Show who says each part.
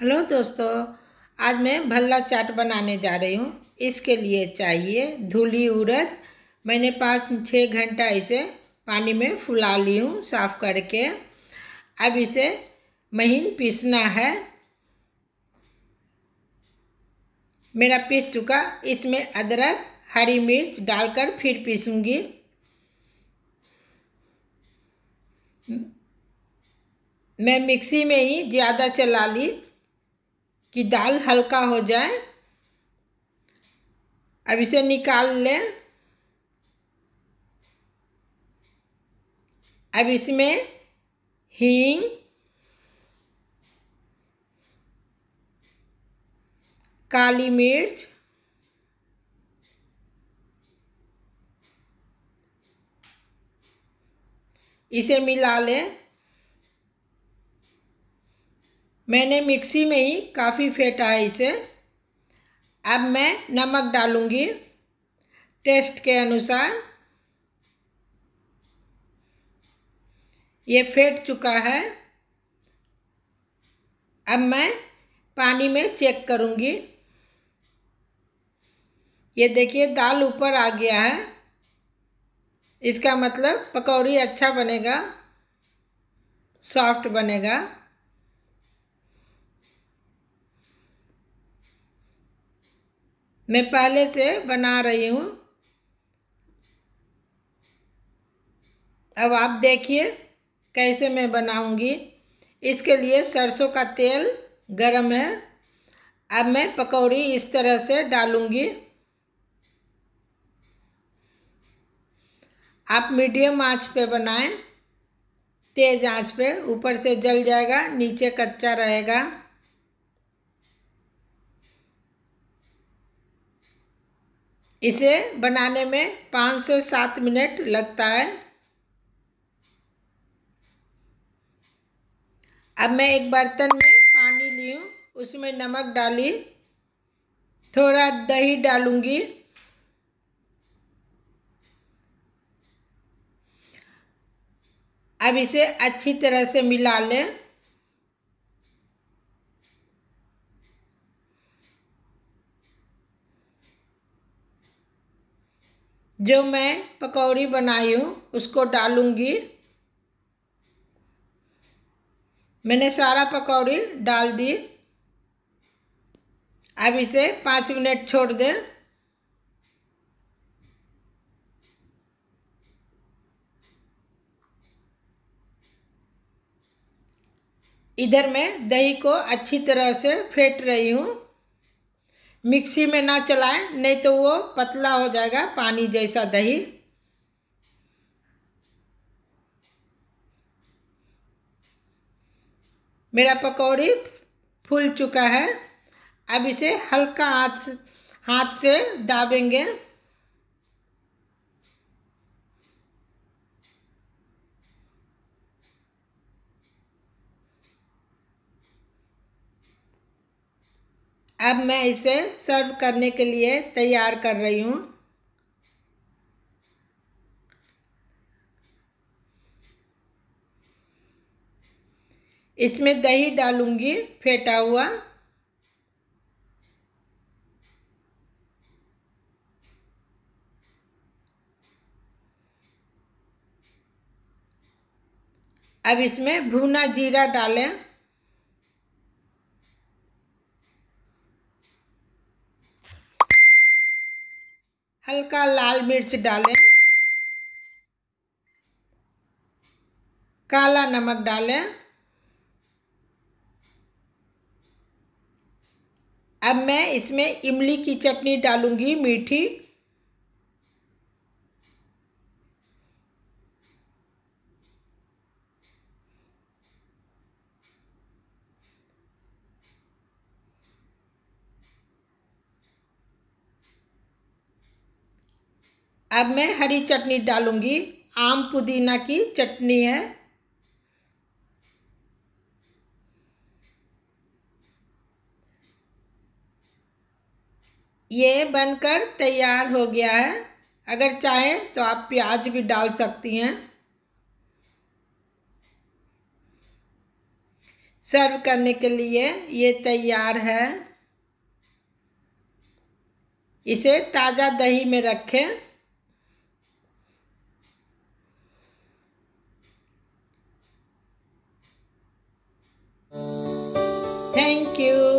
Speaker 1: Hello दोस्तों आज मैं भल्ला चाट बनाने जा रही हूँ इसके लिए चाहिए धुली उड़द मैंने पाँच छः घंटा इसे पानी में फुला ली हूँ साफ़ करके अब इसे महीन पीसना है मेरा पीस चुका इसमें अदरक हरी मिर्च डालकर फिर पीसूँगी मैं मिक्सी में ही ज़्यादा चला ली कि दाल हल्का हो जाए अब इसे निकाल लें अब इसमें हींग काली मिर्च इसे मिला लें मैंने मिक्सी में ही काफ़ी फेंटा है इसे अब मैं नमक डालूँगी टेस्ट के अनुसार ये फेंट चुका है अब मैं पानी में चेक करूँगी ये देखिए दाल ऊपर आ गया है इसका मतलब पकौड़ी अच्छा बनेगा सॉफ्ट बनेगा मैं पहले से बना रही हूँ अब आप देखिए कैसे मैं बनाऊंगी इसके लिए सरसों का तेल गरम है अब मैं पकौड़ी इस तरह से डालूंगी आप मीडियम आंच पे बनाएं तेज़ आंच पे ऊपर से जल जाएगा नीचे कच्चा रहेगा इसे बनाने में पाँच से सात मिनट लगता है अब मैं एक बर्तन में पानी ली हूँ उसमें नमक डाली थोड़ा दही डालूँगी अब इसे अच्छी तरह से मिला लें जो मैं पकौड़ी बनाई हूँ उसको डालूँगी मैंने सारा पकौड़ी डाल दी अब इसे पाँच मिनट छोड़ दें इधर मैं दही को अच्छी तरह से फेंट रही हूँ मिक्सी में ना चलाएं नहीं तो वो पतला हो जाएगा पानी जैसा दही मेरा पकौड़ी फूल चुका है अब इसे हल्का हाथ हाथ से दाबेंगे अब मैं इसे सर्व करने के लिए तैयार कर रही हूँ इसमें दही डालूंगी फेंटा हुआ अब इसमें भुना जीरा डालें हल्का लाल मिर्च डालें काला नमक डालें अब मैं इसमें इमली की चटनी डालूंगी मीठी अब मैं हरी चटनी डालूँगी आम पुदीना की चटनी है ये बनकर तैयार हो गया है अगर चाहें तो आप प्याज भी डाल सकती हैं सर्व करने के लिए ये तैयार है इसे ताज़ा दही में रखें Thank you.